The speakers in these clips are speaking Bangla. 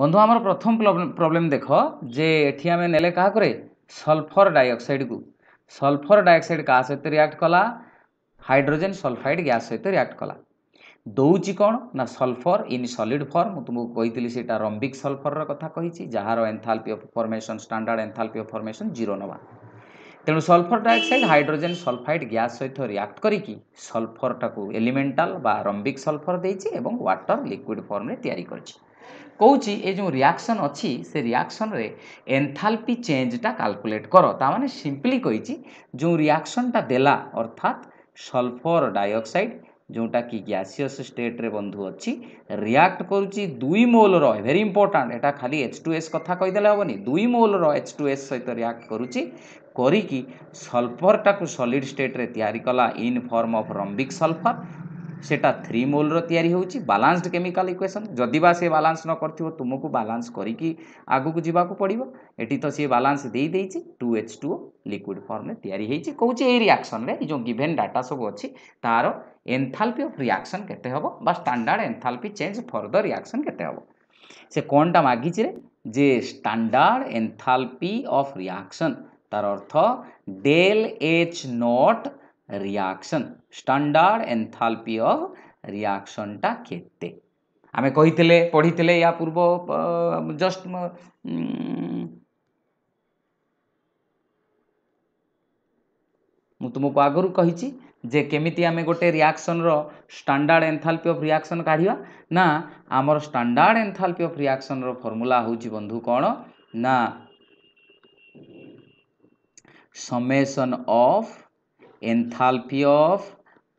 বন্ধু আমার প্রথম প্রবলেম দেখ যে এটি আমি নেলে কাহকরে সলফর ডাইঅক্সাইড কু সলফর ডাইঅক্সাইড কাহ সহ রিয়াক্ট কলা হাইড্রোজেন সলফাইড গ্যাস সহ রিয়াক্ট কলা দৌছি কোণ না সলফর ইন সলিড ফর্ম তুমি কইলি সেটা রম্বিক সলফরর কথা কইছি যার enthalpy of formation standard enthalpy of formation zero নবা তেমন sulphur dioxide hydrogen sulphide gas সহ রিয়াক্ট করিকি সলফরটাকে এলিমেন্টাল বা রম্বিক সলফর দিয়েছি এবং ওয়াটার লিকুইড ফর্মে তৈরি করছে কৌছি এই যে রিয়াকশন অছি সে রিয়াকশনরে এনথালপি চেঞ্জটা কাল্কুলেট কর তার মানে সিম্পলি কইছি যে রিয়াকশনটা দেলা অর্থাৎ সলফর ডাইঅক্সাইড যেটা কি গ্যাসিয়স স্টেট্রে বন্ধু অছি রিয়াক্ট করুচি দুই মোলর ভেরি ইম্পর্টাট এটা খালি এচ টু এস কথা কইদেলে হবনি দুই মোলর এচ টু এস সহিত রিয়াক্ট করুচি করিকি সলফরটাকে সলিড স্টেট্রে তৈরি কলা in form of rhombic sulphur সেটা থ্রি মোলর তৈরি হচ্ছে বালান্সড কেমিকাল ইকুয়েসন যদি বা সে বালান্স ন করব তুমি বালান্স করিকি আগুক যা পড়ব এটি তো সি বালান্স দিয়ে দিয়েছি টু এচ টু লিকুইড ফর্মে তৈরি হয়েছে কৌছে এই রিয়াকশনরে এই যে গিভেন ডাটা সব অছি তার এনথালপি অফ রিয়াকশন কেতে হব বা standard enthalpy change for the reaction কেতে হব সে কোনটা মাগিছে রে যে স্ট্যান্ডার্ড এনথালপি অফ রিয়াকশন তার অর্থ del H naught reaction standard enthalpy of ରିଆକ୍ସନ୍ଟା କେତେ ଆମେ କହିଥିଲେ ପଢ଼ିଥିଲେ ୟା ପୂର୍ବ ଜଷ୍ଟ ମୁଁ ତୁମକୁ ଆଗରୁ କହିଛି ଯେ କେମିତି ଆମେ ଗୋଟେ ରିଆକ୍ସନ୍ର ଷ୍ଟାଣ୍ଡାର୍ଡ଼ ଏନ୍ଥାଲପି ଅଫ୍ ରିଆକ୍ସନ୍ କାଢ଼ିବା ନା ଆମର ଷ୍ଟାଣ୍ଡାର୍ଡ଼ ଏନ୍ଥାଲପି ଅଫ୍ ରିଆକ୍ସନ୍ର ଫର୍ମୁଲା ହେଉଛି ବନ୍ଧୁ କ'ଣ ନା summation of enthalpy of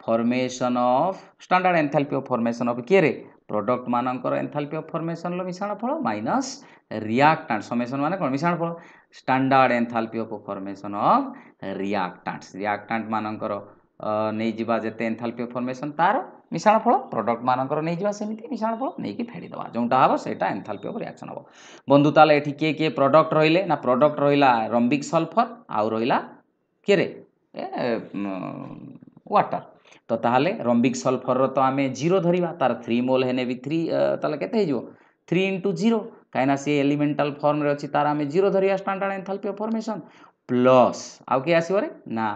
formation of standard enthalpy of formation of କିଏରେ ପ୍ରଡ଼କ୍ଟମାନଙ୍କର ମାନଙ୍କର ଅଫ୍ ଫର୍ମେସନ୍ର ମିଶାଣ ଫଳ ମାଇନସ୍ ରିଆକ୍ଟାଣ୍ଟ ସମେସନ୍ ମାନେ କ'ଣ ମିଶାଣ ଫଳ standard enthalpy of formation of reactant reactant ମାନଙ୍କର ନେଇଯିବା ଯେତେ ଏନ୍ଥାଲପି ଅଫ୍ ଫର୍ମେସନ୍ ତା'ର ମିଶାଣ ଫଳ ପ୍ରଡ଼କ୍ଟ ନେଇଯିବା ସେମିତି ମିଶାଣ ଫଳ ନେଇକି ଫେଡ଼ିଦେବା ଯେଉଁଟା ହେବ ସେଇଟା ଏନ୍ଥାଲପି ଅଫ୍ ରିଆକ୍ସନ୍ ହେବ ବନ୍ଧୁ ତାହେଲେ ଏଠି କିଏ କିଏ ପ୍ରଡ଼କ୍ଟ ରହିଲେ ନା ପ୍ରଡ଼କ୍ଟ ରହିଲା ରମ୍ବିକ୍ ସଲ୍ଫର୍ ଆଉ ରହିଲା କିଏରେ ୱାଟର ତ ତାହେଲେ ରମ୍ବିକ୍ ସଲ୍ଫର୍ର ତ ଆମେ ଜିରୋ ଧରିବା ତାର ଥ୍ରୀ ମୋଲ୍ ହେନେ ବି ଥ୍ରୀ ତାହେଲେ କେତେ ହେଇଯିବ ଥ୍ରୀ ଇଣ୍ଟୁ ଜିରୋ କାହିଁକିନା ସେ ଏଲିମେଣ୍ଟାଲ୍ ଫର୍ମରେ ଅଛି ତାର ଆମେ ଜିରୋ ଧରିବା standard enthalpy of formation plus ଆଉ କିଏ ଆସିବରେ ନା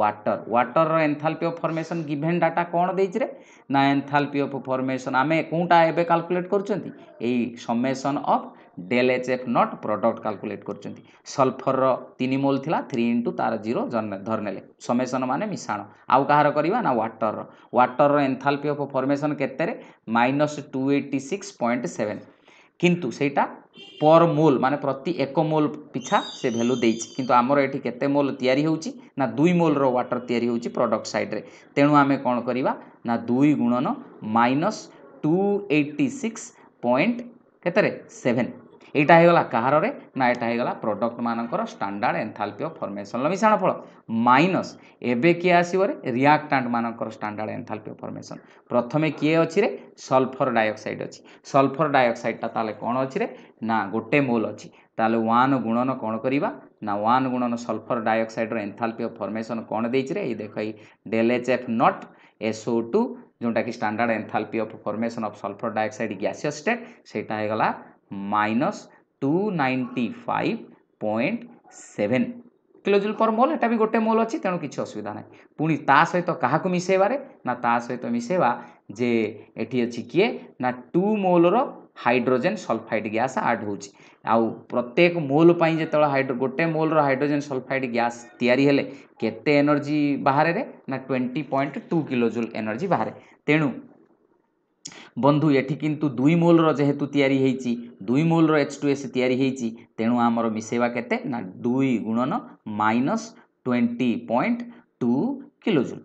ୱାଟର ୱାଟରର enthalpy of formation given data କ'ଣ ଦେଇଛି ରେ ନା ଏନ୍ଥାଲପି ଅଫ୍ ଫର୍ମେସନ୍ ଆମେ କେଉଁଟା ଏବେ କାଲକୁଲେଟ୍ କରୁଛନ୍ତି ଏଇ summation of del H F naught product calculate କରୁଛନ୍ତି ସଲ୍ଫରର ତିନି ମୋଲ୍ ଥିଲା ଥ୍ରୀ ଇଣ୍ଟୁ ତା'ର ଜିରୋ ଧରିନେଲେ ସମେସନ ମାନେ ମିଶାଣ ଆଉ କାହାର କରିବା ନା ୱାଟରର ୱାଟରର ଏନ୍ଥାଲପି ଅଫ୍ ଫର୍ମେସନ୍ କେତେରେ minus two eighty six point seven କିନ୍ତୁ ସେଇଟା ପର୍ ମୋଲ୍ ମାନେ ପ୍ରତି ଏକ ମୋଲ୍ ପିଛା ସେ ଭ୍ୟାଲୁ ଦେଇଛି କିନ୍ତୁ ଆମର ଏଠି କେତେ ମୋଲ୍ ତିଆରି ହେଉଛି ନା ଦୁଇ ମୋଲ୍ର ୱାଟର ତିଆରି ହେଉଛି ପ୍ରଡ଼କ୍ଟ ସାଇଡ଼୍ରେ ତେଣୁ ଆମେ କ'ଣ କରିବା ନା ଦୁଇ ଗୁଣନ minus two eighty six point କେତେରେ ସେଭେନ୍ ଏଇଟା ହେଇଗଲା କାହାରରେ ନା ଏଇଟା ହେଇଗଲା ପ୍ରଡ଼କ୍ଟମାନଙ୍କର ଷ୍ଟାଣ୍ଡାର୍ଡ଼ ଏନ୍ଥାଲପି ଅଫ୍ ଫର୍ମେସନ୍ର ମିଶାଣ ଫଳ ମାଇନସ୍ ଏବେ କିଏ ଆସିବରେ ରିଆକ୍ଟାଣ୍ଟମାନଙ୍କର ଷ୍ଟାଣ୍ଡାର୍ଡ଼ ଏନ୍ଥାଲପି ଅଫ୍ ଫର୍ମେସନ୍ ପ୍ରଥମେ କିଏ ଅଛିରେ ସଲ୍ଫର୍ ଡାଇଅକ୍ସାଇଡ଼୍ ଅଛି ସଲ୍ଫର୍ ଡାଇଅକ୍ସାଇଡ଼୍ଟା ତାହେଲେ କ'ଣ ଅଛିରେ ନା ଗୋଟେ ମୋଲ୍ ଅଛି ତାହେଲେ ୱାନ୍ ଗୁଣନ କ'ଣ କରିବା ନା ୱାନ୍ ଗୁଣନ ସଲ୍ଫର୍ ଡାଇଅକ୍ସାଇଡ଼୍ର ଏନ୍ଥାଲପି ଅଫ୍ ଫର୍ମେସନ୍ କ'ଣ ଦେଇଛିରେ ଏଇ ଦେଖ ଏଇ del H F naught S O two ଯେଉଁଟାକି standard enthalpy of formation of sulphur dioxide gaseous state ସେଇଟା ହେଇଗଲା minus two ninety five point seven kilojoule per mole ଏଟା ବି ଗୋଟେ ମୋଲ୍ ଅଛି ତେଣୁ କିଛି ଅସୁବିଧା ନାହିଁ ପୁଣି ତା ସହିତ କାହାକୁ ମିଶାଇବାରେ ନା ତା ସହିତ ମିଶାଇବା ଯେ ଏଠି ଅଛି କିଏ ନା ଟୁ ମୋଲ୍ର ହାଇଡ୍ରୋଜେନ୍ ସଲ୍ଫାଇଡ୍ ଗ୍ୟାସ୍ ଆଡ଼୍ ହେଉଛି ଆଉ ପ୍ରତ୍ୟେକ ମୋଲ୍ ପାଇଁ ଯେତେବେଳେ ହାଇଡ୍ରୋ ଗୋଟେ ମୋଲ୍ର ହାଇଡ୍ରୋଜେନ୍ ସଲ୍ଫାଇଡ୍ ଗ୍ୟାସ୍ ତିଆରି ହେଲେ କେତେ ଏନର୍ଜି ବାହାରେ ନା twenty point two kilojoule energy ବାହାରେ ତେଣୁ বন্ধু এটি কিন্তু দুই মোলর যেহেতু তৈরি হয়েছি দুই মোলর এচ টু এস তৈরি হয়েছি তেণু আমার মিশাইবা কেতে না দুই গুণন minus twenty point two kilojoule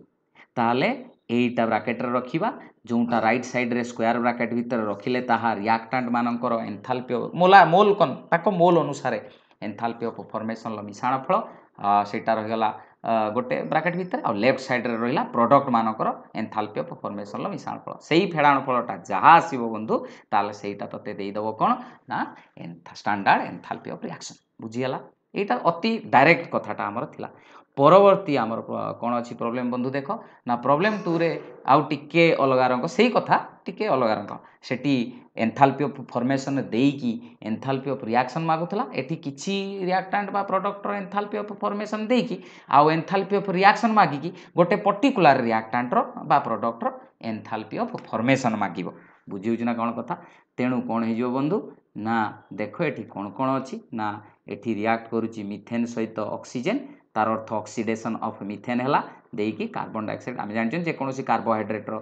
তাহলে এইটা ব্রাকেটরে রখিবা ଯେଉଁଟା ରାଇଟ୍ ସାଇଡ଼୍ରେ ସ୍କୋୟାର୍ ବ୍ରାକେଟ୍ ଭିତରେ ରଖିଲେ ତାହା ରିଆକ୍ଟାଣ୍ଟ ମାନଙ୍କର ଏନ୍ଥାଲପି ମୋଲା ମୋଲ୍ ତାଙ୍କ ମୋଲ୍ ଅନୁସାରେ ଏନ୍ଥାଲପି ଅଫ୍ ଫର୍ମେସନ୍ର ମିଶାଣ ଫଳ ସେଇଟା ରହିଗଲା ଗୋଟେ ବ୍ରାକେଟ୍ ଭିତରେ ଆଉ ଲେଫ୍ଟ ସାଇଡ଼୍ରେ ରହିଲା ପ୍ରଡ଼କ୍ଟମାନଙ୍କର ଏନ୍ଥାଲ୍ପି ଅଫ୍ ଫର୍ମେସନ୍ର ମିଶାଣ ଫଳ ସେଇ ଫେଡ଼ାଣ ଫଳଟା ଯାହା ଆସିବ ବନ୍ଧୁ ତାହେଲେ ସେଇଟା ତୋତେ ଦେଇଦେବ କ'ଣ ନା an standard enthalpy of reaction ବୁଝିଗଲା ଏଇଟା ଅତି ଡାଇରେକ୍ଟ କଥାଟା ଆମର ଥିଲା ପରବର୍ତ୍ତୀ ଆମର କ'ଣ ଅଛି ପ୍ରୋବ୍ଲେମ୍ ବନ୍ଧୁ ଦେଖ ନା ପ୍ରୋବ୍ଲେମ୍ ଟୁରେ ଆଉ ଟିକେ ଅଲଗା ରଙ୍ଗ ସେଇ କଥା ଟିକେ ଅଲଗା ରଙ୍ଗ ସେଠି ଏନ୍ଥାଲପି ଅଫ୍ ଫର୍ମେସନ୍ ଦେଇକି ଏନ୍ଥାଲପି ଅଫ୍ ରିଆକ୍ସନ୍ ମାଗୁଥିଲା ଏଠି କିଛି ରିଆକ୍ଟାଣ୍ଟ ବା ପ୍ରଡ଼କ୍ଟର ଏନ୍ଥାଲପି ଅଫ୍ ଫର୍ମେସନ୍ ଦେଇକି ଆଉ ଏନ୍ଥାଲପି ଅଫ୍ ରିଆକ୍ସନ୍ ମାଗିକି ଗୋଟେ ପର୍ଟିକୁଲାର ରିଆକ୍ଟାଣ୍ଟର ବା ପ୍ରଡ଼କ୍ଟର ଏନ୍ଥାଲପି ଅଫ୍ ଫର୍ମେସନ୍ ମାଗିବ ବୁଝିହେଉଛି ନା କ'ଣ କଥା ତେଣୁ କ'ଣ ହେଇଯିବ ବନ୍ଧୁ ନା ଦେଖ ଏଠି କ'ଣ କ'ଣ ଅଛି ନା ଏଠି ରିଆକ୍ଟ କରୁଛି ମିଥେନ୍ ସହିତ ଅକ୍ସିଜେନ୍ তার অর্থ অক্সিডেসন অফ মিথেন হল দিয়ে কার্বন ডাইঅক্সাইড আমি জাঁচু যেকোন কার্বোহাইড্রেটর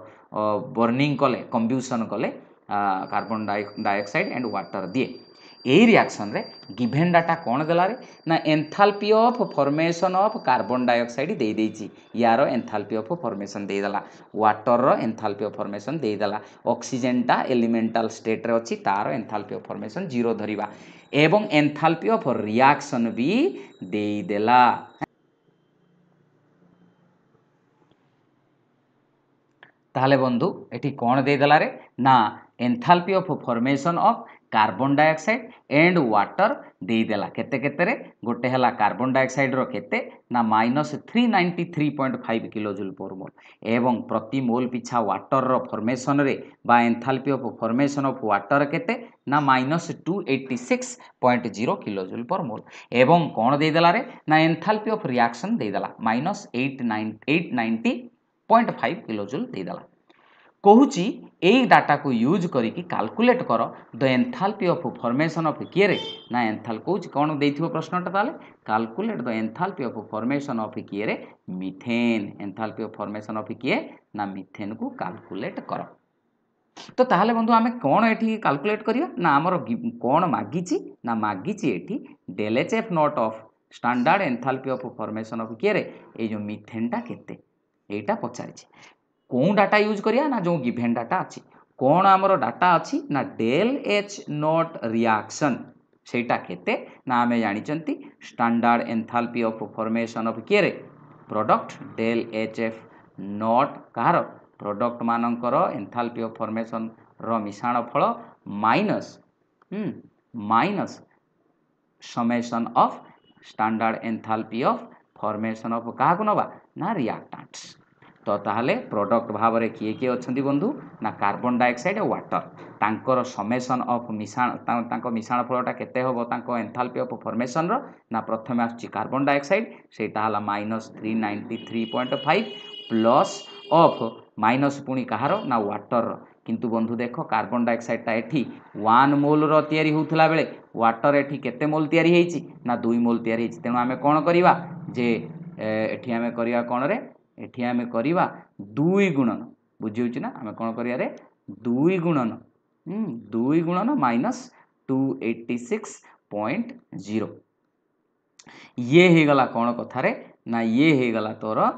বর্নিং কলে কম্বিউসন কলে কার্বন ডাইঅক্সাইড এন্ড ওয়াটার দিয়ে এই রিয়াকশনরে গিভেন ডাটা কোণ দেলারে না enthalpy of formation of carbon dioxide দিয়ে দিয়েছি ইয়ার এনথালপি অফ ফর্মেসন দিয়েদেলা ওয়াটরর এনথালপি অফ ফর্মেসন দিয়েদেলা অক্সিজেনটা এলিমেন্টাল স্টেট্রে অছি তার এনথালপি অফ ফর্মেসন জিরো ধরিবা এবং এনথালপি অফ রিয়াকশন বি দিয়েদেলা তাহলে বন্ধু এটি কোণ দিয়েদেলারে না enthalpy of formation of carbon dioxide and water দিয়েদেলা কেতে কেতে গোটে হল কার্বন ডাইঅক্সাইডর কেতে না minus three ninety three point five kilojoule per mole এবং প্রতি মোল পিছা ওয়াটরর ফর্মেসনরে বা enthalpy of formation of water কেতে না minus two eighty six point zero kilojoule per mole এবং কোণ দিয়েদেলারে না এনথালপি অফ রিয়াকশন দিয়ে minus eight nine eight ninety point five kilojoule ଦେଇଦେଲା କହୁଛି ଏଇ ଡାଟାକୁ ୟୁଜ୍ କରିକି କାଲକୁଲେଟ୍ କର the enthalpy of formation of କିଏରେ ନା ଏନ୍ଥାଲ କହୁଛି କ'ଣ ଦେଇଥିବ ପ୍ରଶ୍ନଟା ତାହେଲେ calculate the enthalpy of formation of କିଏରେ methane enthalpy of formation of କିଏ ନା ମିଥେନ୍କୁ କାଲକୁଲେଟ୍ କର ତ ତାହେଲେ ବନ୍ଧୁ ଆମେ କ'ଣ ଏଠି କାଲକୁଲେଟ୍ କରିବା ନା ଆମର କ'ଣ ମାଗିଛି ନା ମାଗିଛି ଏଠି del H F naught of standard enthalpy of formation of କିଏରେ ଏଇ ଯେଉଁ ମିଥେନ୍ଟା କେତେ ଏଇଟା ପଚାରିଛି କେଉଁ ଡାଟା ୟୁଜ୍ କରିବା ନା ଯେଉଁ ଗିଭେନ୍ ଡାଟା ଅଛି କ'ଣ ଆମର ଡାଟା ଅଛି ନା ଡେଲ୍ ଏଚ୍ ନଟ୍ ରିଆକ୍ସନ୍ ସେଇଟା କେତେ ନା ଆମେ ଜାଣିଛନ୍ତି standard enthalpy of formation of କିଏରେ product del H F naught କାହାର ପ୍ରଡ଼କ୍ଟମାନଙ୍କର ଏନ୍ଥାଲପି ଅଫ୍ ଫର୍ମେସନ୍ର ମିଶାଣ ଫଳ minus minus summation of standard enthalpy of formation of কাহাকু নেবা না রিয়াক্টান্টস তো তাহলে প্রডক্ট ভাবে কিয়ে কিয়ে অনেক বন্ধু না কার্বন ডাইঅক্সাইড ওয়াটর তাঁকর সমেসন অফ মিশাণ তাঁক মিশাণ ফলটা কেতে হব তাঁক এনথালপি অফ ফর্মেসনর না প্রথমে আসছে কার্বন ডাইঅক্সাইড সেইটা হল minus three ninety three point five plus of minus পুঁ কাহার না ওয়াটর কিন্তু বন্ধু দেখ কার্বন ডাইঅক্সাইডটা এটি ওয়ান মোলর তৈরি হোলা বেড়ে ওয়াটর এটি কেতে মোল তৈরি হয়েছি না দুই মোল তৈরি হয়েছি তেমন আমি কোণ করা ଯେ ଏଠି ଆମେ କରିବା କ'ଣରେ ଏଠି ଆମେ କରିବା ଦୁଇ ଗୁଣନ ବୁଝି ହେଉଛି ନା ଆମେ କ'ଣ କରିବାରେ ଦୁଇ ଗୁଣନ ଦୁଇ ଗୁଣନ minus two eighty six point zero ଇଏ ହେଇଗଲା କ'ଣ କଥାରେ ନା ଇଏ ହେଇଗଲା ତୋର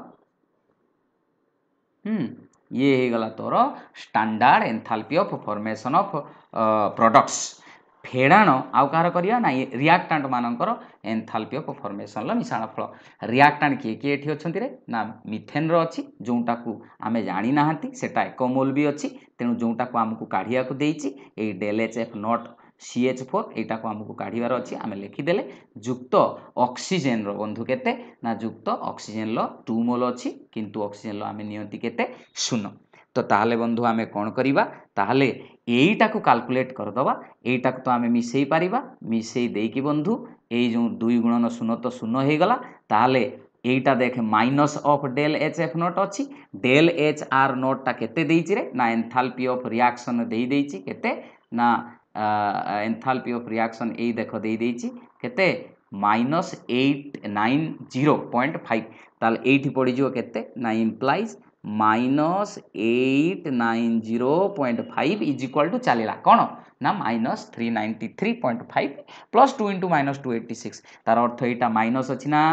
ଇଏ ହେଇଗଲା ତୋର standard enthalpy of formation of products ଫେଡ଼ାଣ ଆଉ କାହାର କରିବା ନା ରିଆକ୍ଟାଣ୍ଟ ମାନଙ୍କର ଏନ୍ଥାଲପି ଅଫ୍ ଫର୍ମେସନ୍ର ମିଶାଣ ଫଳ ରିଆକ୍ଟାଣ୍ଟ କିଏ କିଏ ଏଠି ଅଛନ୍ତି ରେ ନା ମିଥେନ୍ର ଅଛି ଯେଉଁଟାକୁ ଆମେ ଜାଣିନାହାନ୍ତି ସେଟା ଏକମୋଲ୍ ବି ଅଛି ତେଣୁ ଯେଉଁଟାକୁ ଆମକୁ କାଢ଼ିବାକୁ ଦେଇଛି ଏଇ del H F naught C H four এইটাকে আমি কাঢ়িবার অছি আমি লিখিদেলে যুক্ত অক্সিজেন বন্ধু কেতে না যুক্ত অক্সিজেন টু মোল অছি কিন্তু অক্সিজেন আমি নিয়ন্তি কেতে শূন্য তো তাহলে বন্ধু আমি କ'ଣ କରିବା ତାହେଲେ ଏଇଟାକୁ କାଲକୁଲେଟ୍ କରିଦେବା ଏଇଟାକୁ ତ ଆମେ ମିଶାଇ ପାରିବା ମିଶାଇ ଦେଇକି ବନ୍ଧୁ ଏଇ ଯେଉଁ ଦୁଇ ଗୁଣନ ଶୂନ ତ ଶୂନ ହେଇଗଲା ତାହେଲେ এইটা দেখ minus of del H F naught অছি ডেল এচ আর নটটা কেতে দেইছি রে না এনথালপি অফ রিয়াকশন দেই দেইছি কেতে না এনথালপি অফ রিয়াকশন এই দেখো দেই দেইছি কেতে minus eight nine zero point five তাহলে এইটি পড়িযোগ কেতে না implies minus eight nine zero point five is equal to ଚାଲିଲା କ'ଣ ନା minus three ninety three point five plus two into minus two eighty six ତା'ର ଅର୍ଥ ଏଇଟା ମାଇନସ୍ ଅଛି ନା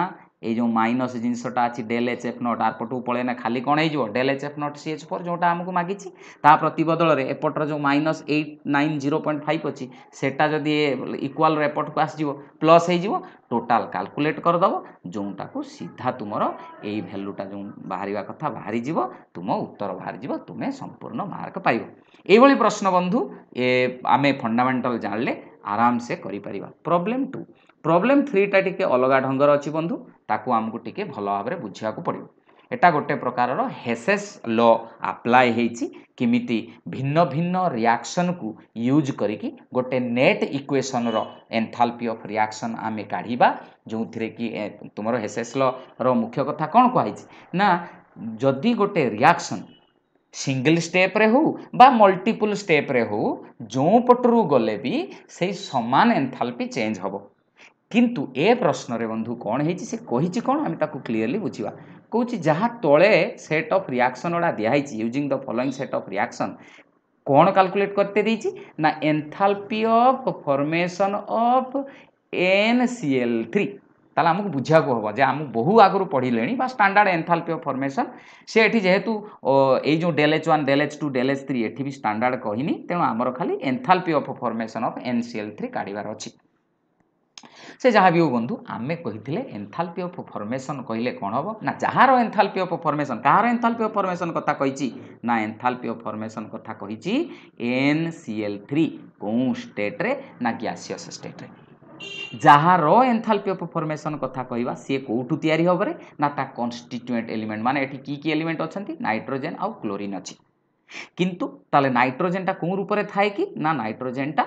এই ଯେଉଁ ମାଇନସ୍ ଜିନିଷଟା ଅଛି ଡେଲ୍ ଏଚ୍ ଏଫ୍ ନଟ୍ ଆରପଟକୁ ପଳେଇଲେ ଖାଲି କ'ଣ ହେଇଯିବ del H F naught C H four ଯେଉଁଟା ଆମକୁ ମାଗିଛି ତା ପ୍ରତି ବଦଳରେ ଏପଟର ଯେଉଁ minus eight nine zero point five ଅଛି ସେଟା ଯଦି ଇକ୍ୱାଲ୍ର ଏପଟକୁ ଆସିଯିବ ପ୍ଲସ୍ ହେଇଯିବ ଟୋଟାଲ୍ କାଲକୁଲେଟ୍ କରିଦେବ ଯେଉଁଟାକୁ ସିଧା ତୁମର ଏଇ ଭ୍ୟାଲୁଟା ଯେଉଁ ବାହାରିବା କଥା ବାହାରିଯିବ ତୁମ ଉତ୍ତର ବାହାରିଯିବ ତୁମେ ସମ୍ପୂର୍ଣ୍ଣ ମାର୍କ ପାଇବ ଏଇଭଳି ପ୍ରଶ୍ନ ବନ୍ଧୁ ଏ ଆମେ ଫଣ୍ଡାମେଣ୍ଟାଲ୍ ଜାଣିଲେ ଆରାମସେ କରିପାରିବା ପ୍ରୋବ୍ଲେମ୍ ଟୁ ପ୍ରୋବ୍ଲେମ୍ ଥ୍ରୀଟା ଟିକିଏ ଅଲଗା ଢଙ୍ଗର ଅଛି ବନ୍ଧୁ ତାକୁ ଆମକୁ ଟିକିଏ ଭଲ ଭାବରେ ବୁଝିବାକୁ ପଡ଼ିବ ଏଟା ଗୋଟେ ପ୍ରକାରର ହେସେସ୍ ଲ ଆପ୍ଲାଏ ହେଇଛି କେମିତି ଭିନ୍ନ ଭିନ୍ନ ରିଆକ୍ସନ୍କୁ ୟୁଜ୍ କରିକି ଗୋଟେ ନେଟ୍ ଇକ୍ୱେସନ୍ର ଏନ୍ଥାଲପି ଅଫ୍ ରିଆକ୍ସନ୍ ଆମେ କାଢ଼ିବା ଯେଉଁଥିରେ କି ତୁମର ହେସେସ୍ ଲର ମୁଖ୍ୟ କଥା କ'ଣ କୁହାଯାଇଛି ନା ଯଦି ଗୋଟେ ରିଆକ୍ସନ୍ ସିଙ୍ଗଲ ଷ୍ଟେପ୍ରେ ହେଉ ବା ମଲ୍ଟିପୁଲ୍ ଷ୍ଟେପ୍ରେ ହେଉ ଯେଉଁ ପଟରୁ ଗଲେ ବି ସେଇ ସମାନ ଏନ୍ଥାଲପି ଚେଞ୍ଜ ହେବ କିନ୍ତୁ ଏ ପ୍ରଶ୍ନରେ ବନ୍ଧୁ କ'ଣ ହେଇଛି ସେ କହିଛି କ'ଣ ଆମେ ତାକୁ କ୍ଲିଅରଲି ବୁଝିବା କହୁଛି ଯାହା ତଳେ ସେଟ୍ ଅଫ୍ ରିଆକ୍ସନ୍ ଗୁଡ଼ା ଦିଆହେଇଛି using the following set of reaction କ'ଣ କାଲକୁଲେଟ୍ କରିତେ ଦେଇଛି ନା enthalpy of formation of N C L three ତାହେଲେ ଆମକୁ ବୁଝିବାକୁ ହେବ ଯେ ଆମେ ବହୁ ଆଗରୁ ପଢ଼ିଲେଣି ବା ଷ୍ଟାଣ୍ଡାର୍ଡ଼ ଏନ୍ଥାଲପି ଅଫ୍ ଫର୍ମେସନ୍ ସେ ଏଠି ଯେହେତୁ ଏଇ ଯେଉଁ del H one del H two del H three ଏଠି ବି ଷ୍ଟାଣ୍ଡାର୍ଡ଼ କହିନି ତେଣୁ ଆମର ଖାଲି enthalpy of formation of N C L three କାଢ଼ିବାର ଅଛି ସେ ଯାହା ବି ହଉ ବନ୍ଧୁ ଆମେ କହିଥିଲେ ଏନ୍ଥାଲ୍ପି ଅଫ୍ ଫର୍ମେସନ୍ କହିଲେ କ'ଣ ହବ ନା ଯାହାର ଏନ୍ଥାଲ୍ପି ଅଫ୍ ଫର୍ମେସନ୍ କାହାର ଏନ୍ଥାଲ୍ପି ଅଫ୍ ଫର୍ମେସନ୍ କଥା କହିଛି ନା ଏନ୍ଥାଲ୍ପି ଅଫ୍ ଫର୍ମେସନ୍ କଥା କହିଛି ଏନ୍ ସି ଏଲ୍ ଥ୍ରୀ କେଉଁ ଷ୍ଟେଟ୍ରେ ନା ଗ୍ୟାସିୟସ୍ ଷ୍ଟେଟ୍ରେ ଯାହାର ଏନ୍ଥାଲ୍ପି ଅଫ୍ ଫର୍ମେସନ୍ କଥା କହିବା ସିଏ କେଉଁଠୁ ତିଆରି ହେବରେ ନା ତା କନ୍ଷ୍ଟିଚୁଏଣ୍ଟ ଏଲିମେଣ୍ଟ ମାନେ ଏଠି କି କି ଏଲିମେଣ୍ଟ ଅଛନ୍ତି ନାଇଟ୍ରୋଜେନ୍ ଆଉ କ୍ଲୋରିନ୍ ଅଛି କିନ୍ତୁ ତାହେଲେ ନାଇଟ୍ରୋଜେନ୍ଟା କେଉଁ ରୂପରେ ଥାଏ କି ନା ନାଇଟ୍ରୋଜେନ୍ଟା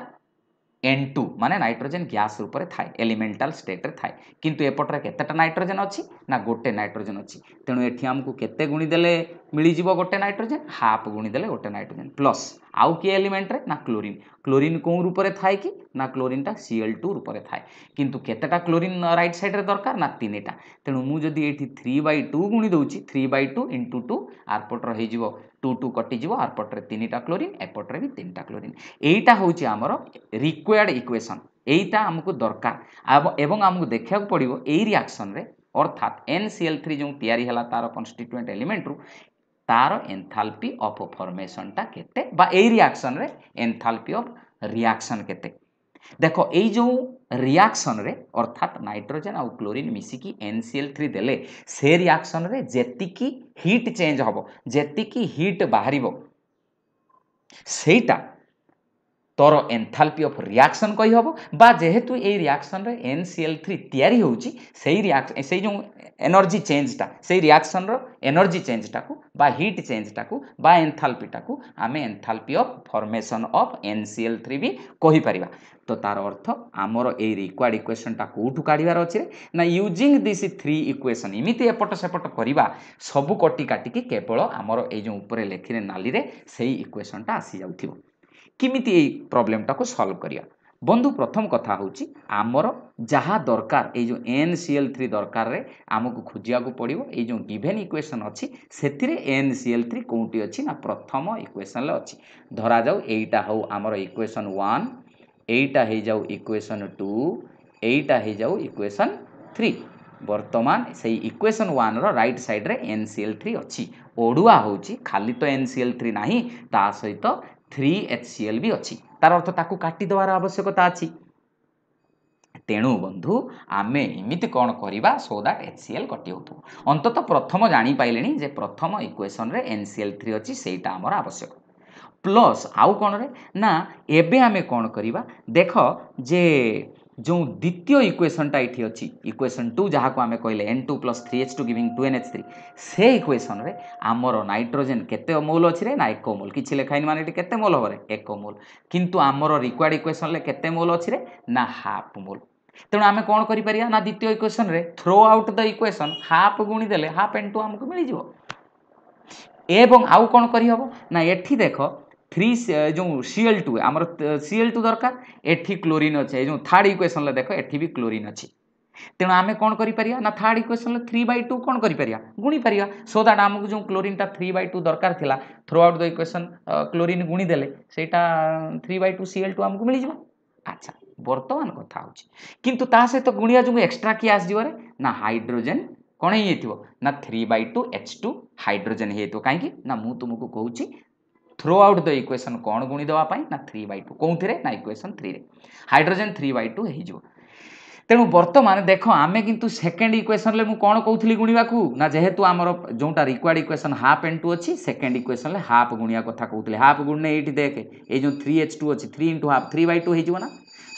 ଏନ୍ ଟୁ ମାନେ ନାଇଟ୍ରୋଜେନ୍ ଗ୍ୟାସ୍ ରୂପରେ ଥାଏ ଏଲିମେଣ୍ଟାଲ ଷ୍ଟେଟ୍ରେ ଥାଏ କିନ୍ତୁ ଏପଟରେ କେତେଟା ନାଇଟ୍ରୋଜେନ୍ ଅଛି ନା ଗୋଟେ ନାଇଟ୍ରୋଜେନ୍ ଅଛି ତେଣୁ ଏଠି ଆମକୁ କେତେ ଗୁଣିଦେଲେ ମିଳିଯିବ ଗୋଟେ ନାଇଟ୍ରୋଜେନ୍ ହାଫ୍ ଗୁଣିଦେଲେ ଗୋଟେ ନାଇଟ୍ରୋଜେନ୍ ପ୍ଲସ୍ ଆଉ କିଏ ଏଲିମେଣ୍ଟରେ ନା କ୍ଲୋରିନ୍ କ୍ଲୋରିନ୍ କେଉଁ ରୂପରେ ଥାଏ କି ନା କ୍ଲୋରିନ୍ଟା ସି ଏଲ୍ ଟୁ ରୂପରେ ଥାଏ କିନ୍ତୁ କେତେଟା କ୍ଲୋରିନ୍ ରାଇଟ୍ ସାଇଡ଼୍ରେ ଦରକାର ନା ତିନିଟା ତେଣୁ ମୁଁ ଯଦି ଏଇଠି ଥ୍ରୀ ବାଇ ଟୁ ଗୁଣି ଦେଉଛି three by two into two ଆରପଟର ହେଇଯିବ ଟୁ ଟୁ କଟିଯିବ ଆରପଟରେ ତିନିଟା କ୍ଲୋରିନ୍ ଏପଟରେ ବି ତିନିଟା କ୍ଲୋରିନ୍ ଏଇଟା ହେଉଛି ଆମର ରିକ୍ୱାର୍ଡ଼ ଇକ୍ୱେସନ୍ ଏଇଟା ଆମକୁ ଦରକାର ଏବଂ ଆମକୁ ଦେଖିବାକୁ ପଡ଼ିବ ଏଇ ରିଆକ୍ସନ୍ରେ ଅର୍ଥାତ୍ ଏନ୍ ସି ଏଲ୍ ଥ୍ରୀ ଯେଉଁ ତିଆରି ହେଲା ତାର কনস্টিটুয়েন্ট ଏଲିମେଣ୍ଟରୁ ତାର ଏନ୍ଥାଲପି ଅଫ୍ ଫର୍ମେସନଟା କେତେ ବା ଏଇ ରିଆକ୍ସନରେ ଏନ୍ଥାଲପି ଅଫ୍ ରିଆକ୍ସନ୍ କେତେ ଦେଖ ଏଇ ଯେଉଁ ରିଆକ୍ସନରେ ଅର୍ଥାତ୍ ନାଇଟ୍ରୋଜେନ୍ ଆଉ କ୍ଲୋରିନ୍ ମିଶିକି ଏନ୍ ସି ଏଲ୍ ଥ୍ରୀ ଦେଲେ ସେ ରିଆକ୍ସନରେ ଯେତିକି ହିଟ୍ ଚେଞ୍ଜ ହେବ ଯେତିକି ହିଟ୍ ବାହାରିବ ସେଇଟା ତୋର ଏନ୍ଥାଲ୍ପି ଅଫ୍ ରିଆକ୍ସନ୍ କହିହେବ ବା ଯେହେତୁ ଏଇ ରିଆକ୍ସନ୍ରେ ଏନ୍ ସି ଏଲ୍ ଥ୍ରୀ ତିଆରି ହେଉଛି ସେଇ ରିଆକ୍ସନ୍ ସେଇ ଯେଉଁ ଏନର୍ଜି ଚେଞ୍ଜଟା ସେଇ ରିଆକ୍ସନ୍ର ଏନର୍ଜି ଚେଞ୍ଜଟାକୁ ବା ହିଟ୍ ଚେଞ୍ଜଟାକୁ ବା ଏନ୍ଥାଲ୍ପିଟାକୁ ଆମେ enthalpy of formation of N C L three ବି କହିପାରିବା ତ ତାର ଅର୍ଥ ଆମର ଏଇ ରିକ୍ୱାର୍ଡ଼ ଇକ୍ୱେସନ୍ଟା କେଉଁଠୁ କାଢ଼ିବାର ଅଛି ନା ୟୁଜିଂ ଦିସ୍ ଥ୍ରୀ ଇକ୍ୱେସନ୍ ଏମିତି ଏପଟ ସେପଟ କରିବା ସବୁ କଟି କାଟିକି କେବଳ ଆମର ଏଇ ଯେଉଁ ଉପରେ ଲେଖିଲେ ନାଲିରେ ସେଇ ଇକ୍ୱେସନ୍ଟା ଆସିଯାଉଥିବ କେମିତି এই ପ୍ରୋବ୍ଲେମଟାକୁ সলভ କରିବା বন্ধু প্রথম কথা হচ্ছে আমার যা দরকার এই যে এন সিএল থ্রি দরকার আমি খুঁজিয়া পড়ব এই যে গিভেন ইকুয়েসন অথিরে এন সিএল থ্রি কোটি অ্যা প্রথম ইকুয়েসনলে অ ধরা যাও এইটা হো আমার ইকুয়েসন ওয়ান এইটা হয়ে যাও ইকুয়েসন টু এইটা হয়ে যাও ইকুয়েসন থ্রি বর্তমান সেই ইকুয়েসন ওয়ান রাইট সাইড রে এন সিএল এল থ্রি অড়ুয়া হচ্ছে খালি তো এন সিএল থ্রি না তা সহ ଥ୍ରୀ ଏଚ୍ ସି ଏଲ୍ ବି ଅଛି ତାର ଅର୍ଥ ତାକୁ କାଟିଦେବାର ଆବଶ୍ୟକତା ଅଛି ତେଣୁ ବନ୍ଧୁ ଆମେ ଏମିତି କ'ଣ କରିବା so that H C L କଟିହେଉଥିବ ଅନ୍ତତଃ ପ୍ରଥମ ଜାଣିପାରିଲେଣି ଯେ ପ୍ରଥମ ଇକ୍ୱେସନ୍ରେ ଏନ୍ ସି ଏଲ୍ ଥ୍ରୀ ଅଛି ସେଇଟା ଆମର ଆବଶ୍ୟକ ପ୍ଲସ୍ ଆଉ କ'ଣରେ ନା ଏବେ ଆମେ କ'ଣ କରିବା ଦେଖ ଯେ ଯେଉଁ ଦ୍ୱିତୀୟ ଇକ୍ୱେସନ୍ଟା ଏଠି ଅଛି ଇକ୍ୱେସନ୍ ଟୁ ଯାହାକୁ ଆମେ କହିଲେ N two plus three H two giving two N H three ସେ ଇକ୍ୱେସନ୍ରେ ଆମର ନାଇଟ୍ରୋଜେନ୍ କେତେ ଅମୂଲ ଅଛି ରେ ନା ଏକ ଅମୂଲ କିଛି ଲେଖାଇନି ମାନେ ଏଠି କେତେ ମୋଲ ହବରେ ଏକ ଅମୂଲ କିନ୍ତୁ ଆମର ରିକ୍ୱାର୍ଡ଼ ଇକ୍ୱେସନ୍ରେ କେତେ ମୋଲ ଅଛି ରେ ନା ହାଫ୍ ମୋଲ ତେଣୁ ଆମେ କ'ଣ କରିପାରିବା ନା ଦ୍ୱିତୀୟ ଇକ୍ୱେସନ୍ରେ throw out the equation half ଗୁଣିଦେଲେ ହାଫ୍ ଏନ୍ ଟୁ ଆମକୁ ମିଳିଯିବ ଏବଂ ଆଉ କ'ଣ କରିହେବ ନା ଏଠି ଦେଖ থ্রি যে সিএল টু আমার সিএল টু দরকার এটি ক্লোরিন অছে এই যে থার্ড ইকুয়েসনলে দেখ এটি বি ক্লোরিন অছে তেমন আমি কম করে পারা না থার্ড ইকুয়েসনলে থ্রি বাই টু কম করে পারা গুণি পারা সো দ্যাট আমি যে ক্লোরিনটা থ্রি বাই টু দরকার লা through out the equation chlorine গুণি দেলে সেইটা three by two C L two আমি মিলিযোগ আচ্ছা বর্তমান কথা হচ্ছে কিন্তু তা সহ গুণিয়া যোগ এক্সট্রা কি আসবে না হাইড্রোজেন କ'ଣ ହେଇଯାଇଥିବ ନା three by two H two hydrogen ହେଇଯାଇଥିବ କାହିଁକି ନା ମୁଁ ତୁମକୁ କହୁଛି থ্রো আউଟ୍ ଦ ଇକ୍ୱେସନ୍ କ'ଣ ଗୁଣିଦେବା ପାଇଁ ନା ଥ୍ରୀ ବାଇ ଟୁ କେଉଁଥିରେ ନା ଇକ୍ୱେସନ୍ ଥ୍ରୀରେ ହାଇଡ୍ରୋଜେନ୍ ଥ୍ରୀ ବାଇ ଟୁ ହେଇଯିବ ତେଣୁ ବର୍ତ୍ତମାନ ଦେଖ ଆମେ କିନ୍ତୁ ସେକେଣ୍ଡ ଇକ୍ୱେସନ୍ରେ ମୁଁ କ'ଣ କହୁଥିଲି ଗୁଣିବାକୁ ନା ଯେହେତୁ ଆମର ଯେଉଁଟା required equation half N two ଅଛି ସେକେଣ୍ଡ ଇକ୍ୱେସନ୍ରେ ହାଫ୍ ଗୁଣିବା କଥା କହୁଥିଲି ହାଫ୍ ଗୁଣିନେ ଏଇଠି ଦେଖ ଏଇ ଯେଉଁ ଥ୍ରୀ ଏଚ୍ ଟୁ ଅଛି three into half three by two ହେଇଯିବ ନା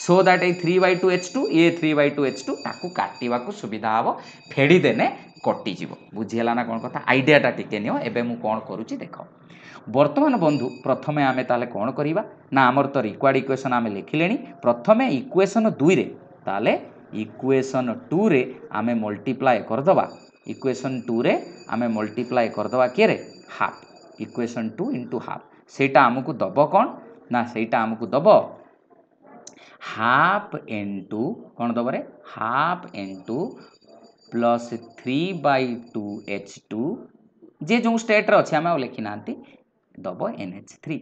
ସୋ ଦ୍ୟାଟ୍ ଏଇ three by two H two ଏ three by two H two ତାକୁ କାଟିବାକୁ ସୁବିଧା ହେବ ଫେଡ଼ିଦେନେ କଟିଯିବ ବୁଝିହେଲା ନା କ'ଣ କଥା ଆଇଡ଼ିଆଟା ଟିକେ ନିଅ ଏବେ ମୁଁ କ'ଣ କରୁଛି ଦେଖ ବର୍ତ୍ତମାନ ବନ୍ଧୁ ପ୍ରଥମେ ଆମେ ତାହେଲେ କ'ଣ କରିବା ନା ଆମର ତ ରିକ୍ୱାର୍ଡ଼ ଇକ୍ୱେସନ୍ ଆମେ ଲେଖିଲେଣି ପ୍ରଥମେ ଇକ୍ୱେସନ୍ ଦୁଇରେ ତାହେଲେ ଇକ୍ୱେସନ୍ ଟୁରେ ଆମେ ମଲ୍ଟିପ୍ଲାଏ କରିଦେବା ଇକ୍ୱେସନ୍ ଟୁରେ ଆମେ ମଲ୍ଟିପ୍ଲାଏ କରିଦେବା କିଏରେ half equation two into half ସେଇଟା ଆମକୁ ଦେବ କ'ଣ ନା ସେଇଟା ଆମକୁ ଦେବ ହାଫ୍ ଇଣ୍ଟୁ କ'ଣ ଦେବରେ half into plus three by two H two ଯିଏ ଯେଉଁ ଷ୍ଟେଟ୍ରେ ଅଛି ଆମେ ଆଉ ଲେଖିନାହାନ୍ତି दब एन एच थ्री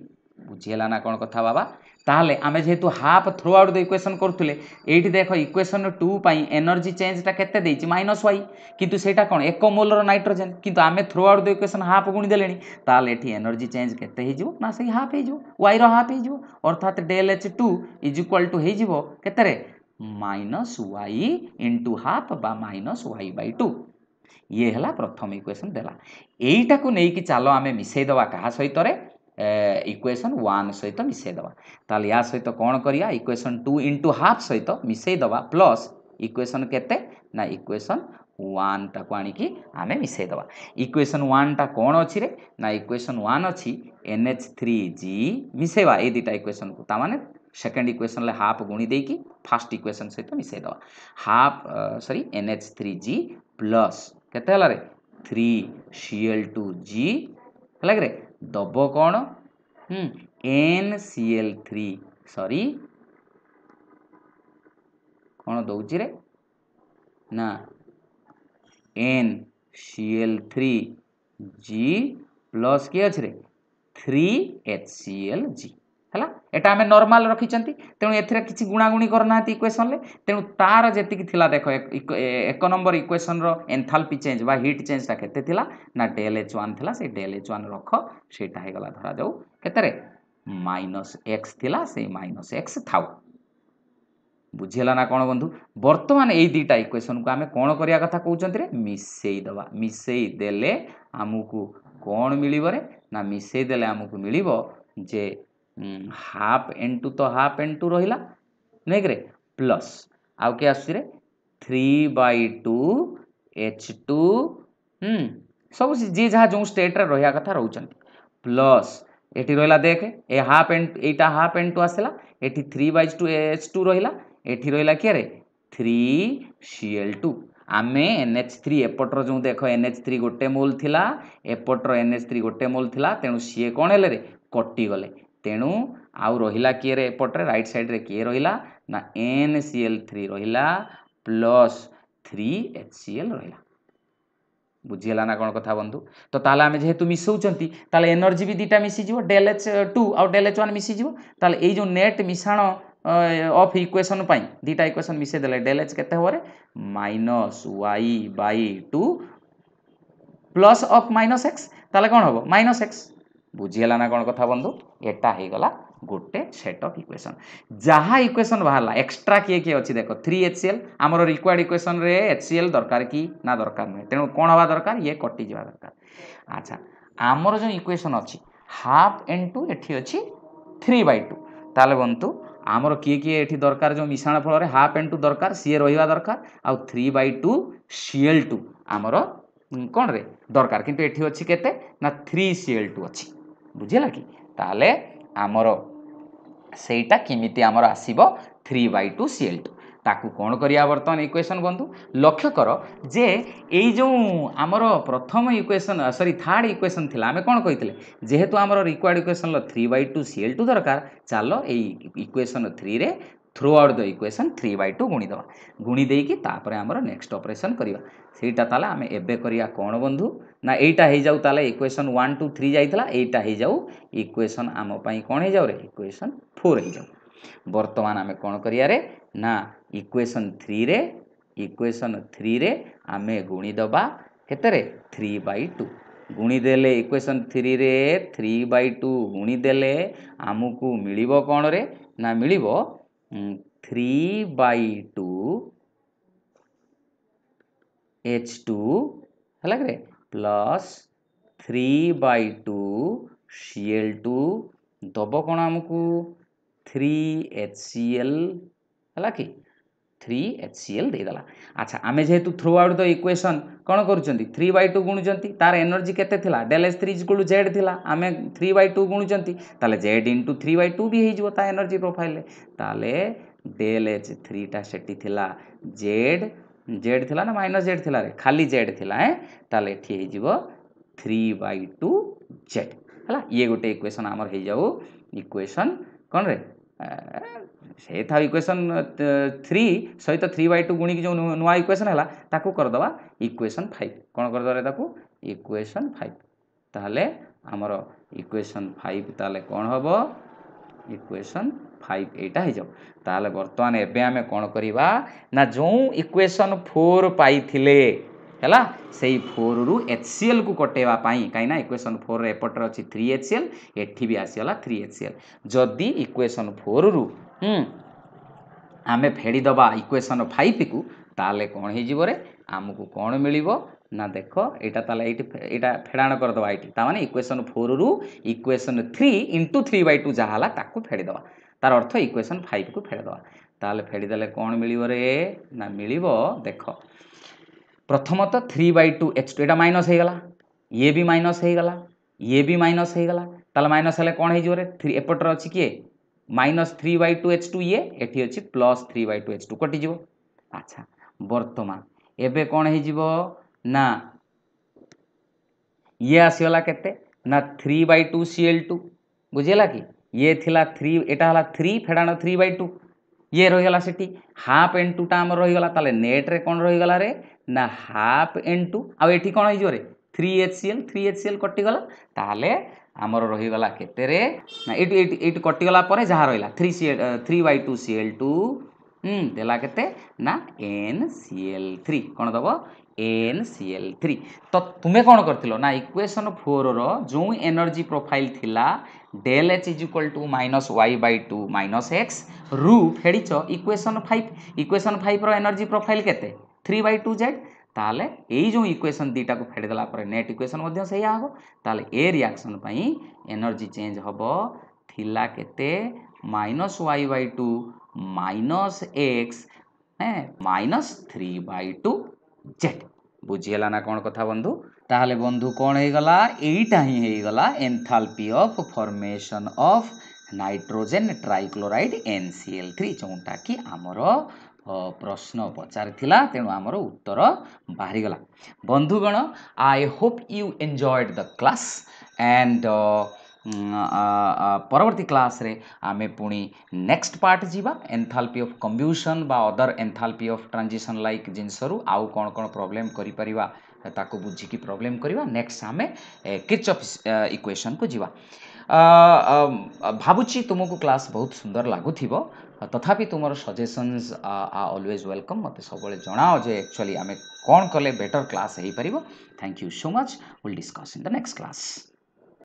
ବୁଝିହେଲା ନା କ'ଣ କଥା ବାବା ତାହେଲେ ଆମେ ଯେହେତୁ ହାଫ୍ ଥ୍ରୋ ଆଉଟ୍ ଇକ୍ୱେସନ୍ କରୁଥିଲେ ଏଇଠି ଦେଖ ଇକ୍ୱେସନ୍ ଟୁ ପାଇଁ ଏନର୍ଜି ଚେଞ୍ଜଟା କେତେ ଦେଇଛି ମାଇନସ୍ ୱାଇ କିନ୍ତୁ ସେଇଟା କ'ଣ ଏକ ମୋଲର ନାଇଟ୍ରୋଜେନ୍ କିନ୍ତୁ ଆମେ throw out the equation half ଗୁଣି ଦେଲେଣି ତାହେଲେ ଏଠି ଏନର୍ଜି ଚେଞ୍ଜ କେତେ ହେଇଯିବ ନା ସେଇ ହାଫ୍ ହେଇଯିବ ୱାଇର ହାଫ୍ ହେଇଯିବ ଅର୍ଥାତ୍ del H two is equal to ହେଇଯିବ କେତେରେ ମାଇନସ୍ ୱାଇ ଇଣ୍ଟୁ ହାଫ୍ ବା ମାଇନସ୍ ୱାଇ ବାଇ ଟୁ ଇଏ ହେଲା ପ୍ରଥମ ଇକ୍ୱେସନ୍ ଦେଲା ଏଇଟାକୁ ନେଇକି ଚାଲ ଆମେ ମିଶାଇଦେବା କାହା ସହିତରେ ଇକ୍ୱେସନ୍ ୱାନ୍ ସହିତ ମିଶାଇଦେବା ତାହେଲେ ୟା ସହିତ କ'ଣ କରିବା ଇକ୍ୱେସନ୍ ଟୁ ଇଣ୍ଟୁ ହାଫ୍ ସହିତ ମିଶାଇଦେବା ପ୍ଲସ୍ ଇକ୍ୱେସନ୍ କେତେ ନା ଇକ୍ୱେସନ୍ ୱାନ୍ଟାକୁ ଆଣିକି ଆମେ ମିଶାଇଦେବା ଇକ୍ୱେସନ୍ ୱାନ୍ଟା କ'ଣ ଅଛି ରେ ନା ଇକ୍ୱେସନ୍ ୱାନ୍ ଅଛି ଏନ୍ ଏଚ୍ ଥ୍ରୀ ଜି ମିଶାଇବା ଏଇ ଦୁଇଟା ଇକ୍ୱେସନ୍କୁ ତା'ମାନେ ସେକେଣ୍ଡ ଇକ୍ୱେସନ୍ରେ ହାଫ୍ ଗୁଣି ଦେଇକି ଫାର୍ଷ୍ଟ ଇକ୍ୱେସନ୍ ସହିତ ମିଶାଇଦେବା half sorry N H three G plus କେତେ ହେଲା ରେ three C L two G ହେଲା କିରେ ଦେବ କ'ଣ N C L three sorry କ'ଣ ଦେଉଛି ରେ ନା N C L three G plus କିଏ ଅଛି ରେ three H C L G হল এটা আমি নর্মাল ରଖିଛନ୍ତି ତେଣୁ ଏଥିରେ କିଛି ଗୁଣାଗୁଣି କରୁନାହାନ୍ତି ଇକ୍ୱେସନ୍ରେ ତେଣୁ ତା'ର ଯେତିକି ଥିଲା ଦେଖ ଏକ ନମ୍ବର ଇକ୍ୱେସନ୍ର ଏନ୍ଥାଲପି ଚେଞ୍ଜ ବା ହିଟ୍ ଚେଞ୍ଜଟା କେତେ ଥିଲା ନା ଡେଲ୍ ଏଚ୍ ୱାନ୍ ଥିଲା ସେଇ ଡେଲ୍ ଏଚ୍ ୱାନ୍ ରଖ ସେଇଟା ହେଇଗଲା ଧରାଯାଉ କେତେରେ ମାଇନସ୍ ଏକ୍ସ ଥିଲା ସେଇ ମାଇନସ୍ ଏକ୍ସ ଥାଉ ବୁଝିହେଲା ନା କ'ଣ ବନ୍ଧୁ ବର୍ତ୍ତମାନ ଏଇ ଦୁଇଟା ଇକ୍ୱେସନ୍କୁ ଆମେ କ'ଣ କରିବା କଥା କହୁଛନ୍ତି ରେ ମିଶାଇ ଦେବା ମିଶାଇ ଦେଲେ ଆମକୁ କ'ଣ ମିଳିବରେ ନା ମିଶାଇ ଦେଲେ ଆମକୁ ମିଳିବ ଯେ ହାଫ୍ ଇଣ୍ଟୁ ତ ହାଫ୍ ଇଣ୍ଟୁ ରହିଲା ନେଇକରେ ପ୍ଲସ୍ ଆଉ କିଏ ଆସୁଛି ରେ three by two H two হুম সব যে যা যে স্টেট্রে রহবা কথা রোচান প্লস এটি রহলা দেখ এ হাফ এন এইটা হাফ এন টু আসলা এটি three by two H two রহলা এটি রহলা কি রে থ্রি সিএল টু আমি এনএচ থ্রি এপটর যে দেখ এনএচ থ্রি গোটে মোল লা এপটর এনএচ থ্রি গোটে মোল লা তেণু সি কণ হলে রে কটিগলে ତେଣୁ ଆଉ ରହିଲା କିଏରେ ଏପଟରେ ରାଇଟ୍ ସାଇଡ଼୍ରେ କିଏ ରହିଲା ନା ଏନ୍ ସି ଏଲ୍ ଥ୍ରୀ ରହିଲା plus three H C L রহিলা বুঝিগলা না কোণ কথা বন্ধু তো তাহলে আমি যেহেতু মিশাউছেন তাহলে এনর্জি বি দুইটা মিশিযোগ ডেল এচ টু আেল এচ ওয়ান মিশিযোগ তাহলে এই যে নেট মিশাণ অফ ইকুয়েসন পাই দুইটা ইকুয়েসন মিশাই দেলে ডেল এচ কেতে হবরে minus Y by two plus of minus X তাহলে কোণ হব মাইনস এক্স বুঝিগলা না কোণ কথা বন্ধু এটা হয়েগলা গোটে সেট অফ ইকুয়েসন যা ইকুয়েসন বাহারা এক্সট্রা কি কি অছি দেখ থ্রি এচ সি এল আমার রিকোয়ার্ড ইকুয়েসনরে এচ সি এল দরকার কি না দরকার নুহে তেমন কোণ হওয়া দরকার ইয়ে কটি যা দরকার আচ্ছা আমার যে ইকুয়েসন অছি হাফ এন টু এটি অছি থ্রি বাই টু তাহলে বন্ধু আমার কি কি এটি দরকার যে মিশ্রণ ফলরে হাফ এন টু দরকার সি রহবা দরকার আউ three by two C L two আমার কোণরে দরকার কিন্তু এটি অছি কেতে না থ্রি সি এল টু অছি ବୁଝିଲା କି ତାହେଲେ ଆମର ସେଇଟା କେମିତି ଆମର ଆସିବ three by two C L two ତାକୁ କ'ଣ କରିବା ବର୍ତ୍ତମାନ ଇକ୍ୱେସନ୍ ବନ୍ଧୁ ଲକ୍ଷ୍ୟ କର ଯେ ଏଇ ଯେଉଁ ଆମର ପ୍ରଥମ ଇକ୍ୱେସନ୍ ସରି ଥାର୍ଡ଼ ଇକ୍ୱେସନ୍ ଥିଲା ଆମେ କ'ଣ କହିଥିଲେ ଯେହେତୁ ଆମର ରିକ୍ୱାର୍ଡ଼ ଇକ୍ୱେସନ୍ର three by two C L two ଦରକାର ଚାଲ ଏଇ ଇକ୍ୱେସନ୍ ଥ୍ରୀରେ through out the equation three by two ଗୁଣିଦେବା ଗୁଣି ଦେଇକି ତାପରେ ଆମର ନେକ୍ସଟ ଅପରେସନ୍ କରିବା ସେଇଟା ତାହେଲେ ଆମେ ଏବେ କରିବା କ'ଣ ବନ୍ଧୁ ना यहीटा हो जाऊ इक्वेसन वन टू थ्री जाता एटा हो जाऊ इक्वेसन आमपाई कौन हो इक्वेसन फोर हो जाऊ बर्तमान आम कौन करे ना इक्वेसन थ्री रे इक्वेसन थ्री रे आम गुणीद कतरे थ्री बै टू गुणीदे इक्वेसन थ्री रे थ्री बै टू गुणीदे आम को मिल कौन रे ना मिल three by two H two है plus three by two C L two ଦେବ କ'ଣ ଆମକୁ ଥ୍ରୀ ଏଚ୍ ସି ଏଲ୍ ହେଲା କି থ্রি এচ সি এল দিয়েদেলা আচ্ছা আমি যেহেতু থ্রু আউট দ ইকুয়েসন କ'ଣ କରୁଛନ୍ତି ଥ୍ରୀ ବାଇ ଟୁ ଗୁଣୁଛନ୍ତି ତାର ଏନର୍ଜି କେତେ ଥିଲା del S three is equal Z ଥିଲା ଆମେ ଥ୍ରୀ ବାଇ ଟୁ ଗୁଣୁଛନ୍ତି ତାହେଲେ Z into three by two ବି ହେଇଯିବ ତା ଏନର୍ଜି ପ୍ରୋଫାଇଲ୍ରେ ତାହେଲେ ଡେଲ୍ ଏଚ୍ ଥ୍ରୀଟା ସେଠି ଥିଲା ଜେଡ୍ জেড লা না মাইনস জেড লা খালি জেড লা হ্যাঁ তাহলে এটি হয়ে যাব থ্রি বাই টু জেড ହେଲା ଇଏ ଗୋଟେ ଇକ୍ୱେସନ୍ ଆମର ହେଇଯାଉ ଇକ୍ୱେସନ୍ କ'ଣରେ ସେ ଥାଉ ଇକ୍ୱେସନ୍ ଥ୍ରୀ ସହିତ ଥ୍ରୀ ବାଇ ଟୁ ଗୁଣିକି ଯେଉଁ ନୂଆ ଇକ୍ୱେସନ୍ ହେଲା ତାକୁ କରିଦେବା ଇକ୍ୱେସନ୍ ଫାଇଭ୍ କ'ଣ କରିଦେବା ତାକୁ ଇକ୍ୱେସନ୍ ଫାଇଭ୍ ତାହେଲେ ଆମର ଇକ୍ୱେସନ୍ ଫାଇଭ୍ ତାହେଲେ କ'ଣ ହେବ ଇକ୍ୱେସନ୍ ଫାଇଭ୍ ଏଇଟା ହେଇଯାଉ ତାହେଲେ ବର୍ତ୍ତମାନ ଏବେ ଆମେ କ'ଣ କରିବା ନା ଯେଉଁ ଇକ୍ୱେସନ୍ ଫୋର୍ ପାଇଥିଲେ ହେଲା ସେଇ ଫୋର୍ରୁ ଏଚ୍ ସି ଏଲ୍କୁ କଟେଇବା ପାଇଁ କାହିଁକିନା ଇକ୍ୱେସନ୍ ଫୋର୍ରେ ଏପଟରେ ଅଛି ଥ୍ରୀ ଏଚ୍ ସି ଏଲ୍ ଏଠି ବି ଆସିଗଲା ଥ୍ରୀ ଏଚ୍ ସି ଏଲ୍ ଯଦି ଇକ୍ୱେସନ୍ ଫୋର୍ରୁ ଆମେ ଫେଡ଼ିଦେବା ଇକ୍ୱେସନ୍ ଫାଇଭ୍କୁ ତାହେଲେ କ'ଣ ହେଇଯିବରେ ଆମକୁ କ'ଣ ମିଳିବ না দেখ এটা তাহলে এইটি এটা ଫେଡ଼ାଣ କରିଦେବା ଏଇଠି ତାମାନେ ଇକ୍ୱେସନ୍ ଫୋର୍ରୁ equation three into three by two ଯାହା ହେଲା ତାକୁ ଫେଡ଼ିଦେବା ତାର ଅର୍ଥ ଇକ୍ୱେସନ୍ ଫାଇଭ୍କୁ ଫେଡ଼ିଦେବା ତାହେଲେ ଫେଡ଼ିଦେଲେ କ'ଣ ମିଳିବ ରେ ନା ମିଳିବ ଦେଖ ପ୍ରଥମତଃ three by two X two ଏଇଟା ମାଇନସ୍ ହେଇଗଲା ଇଏ ବି ମାଇନସ୍ ହେଇଗଲା ଇଏ ବି ମାଇନସ୍ ହେଇଗଲା ତାହେଲେ ମାଇନସ୍ ହେଲେ କ'ଣ ହେଇଯିବ ରେ ଥ୍ରୀ ଏପଟରେ ଅଛି କିଏ minus three by two H two ଇଏ ଏଠି ଅଛି plus three by two H two କଟିଯିବ ଆଚ୍ଛା ବର୍ତ୍ତମାନ ଏବେ କ'ଣ ହେଇଯିବ ना ଇଏ ଆସିଗଲା କେତେ ନା three by two C L two ବୁଝିହେଲା କି ଇଏ ଥିଲା ଥ୍ରୀ ଏଇଟା ହେଲା ଥ୍ରୀ ଫେଡ଼ାଣ ଥ୍ରୀ ବାଇ ଟୁ ଇଏ ରହିଗଲା ସେଠି ହାଫ୍ ଏନ୍ ଟୁଟା ଆମର ରହିଗଲା ତାହେଲେ ନେଟ୍ରେ କ'ଣ ରହିଗଲା ରେ ନା ହାଫ୍ ଏନ୍ ଟୁ ଆଉ ଏଠି କ'ଣ ହେଇଯିବ ରେ three H C L three H C L କଟିଗଲା ତାହେଲେ ଆମର ରହିଗଲା କେତେରେ ନା ଏଇଠି ଏଇଠି ଏଇଠି କଟିଗଲା ପରେ ଯାହା ରହିଲା three C three by two C L two देला के एन सी एल थ्री कौन दब एन सी एल थ्री तो तुम्हें कौन कर इक्वेसन फोर रो एनर्जी प्रोफाइल थिला del H is equal to minus Y by two minus X रु फेड़ इक्वेशन फाइव इक्वेसन फाइव रनर्जी प्रोफाइल के थ्री बै टू जेड ताल यो इक्वेसन दुटा को फेड़देला नेट इक्वेशन से हम ताल ए रियाक्शन एनर्जी चेंज हम थिला केते minus Y by two minus X হ্যাঁ minus three by two Z বুঝিগলা না কোণ কথা বন্ধু তাহলে বন্ধু কোণ হয়েগলা এইটা হি হয়েগলা enthalpy of formation of nitrogen trichloride N C L three ଯେଉଁଟାକି ଆମର ପ୍ରଶ୍ନ ପଚାରିଥିଲା ତେଣୁ ଆମର ଉତ୍ତର ବାହାରିଗଲା ବନ୍ଧୁଗଣ I hope you enjoyed the class and ପରବର୍ତ୍ତୀ କ୍ଲାସ୍ରେ ଆମେ ପୁଣି ନେକ୍ସଟ ପାର୍ଟ ଯିବା ଏନ୍ଥାଲପି ଅଫ୍ କମ୍ବ୍ୟୁସନ୍ ବା other enthalpy of transition like ଜିନିଷରୁ ଆଉ କ'ଣ କ'ଣ ପ୍ରୋବ୍ଲେମ୍ କରିପାରିବା ତାକୁ ବୁଝିକି ପ୍ରୋବ୍ଲେମ୍ କରିବା ନେକ୍ସଟ ଆମେ କିଚ୍ ଅଫ୍ ଇକ୍ୱେସନ୍କୁ ଯିବା ଭାବୁଛି ତୁମକୁ କ୍ଲାସ୍ ବହୁତ ସୁନ୍ଦର ଲାଗୁଥିବ ତଥାପି ତୁମର ସଜେସନ୍ସ ଆ ଅଲୱେଜ୍ ୱେଲକମ୍ ମୋତେ ସବୁବେଳେ ଜଣାଅ ଯେ ଆକ୍ଚୁଆଲି ଆମେ କ'ଣ କଲେ ବେଟର୍ କ୍ଲାସ୍ ହୋଇପାରିବ thank you so much will discuss in the next class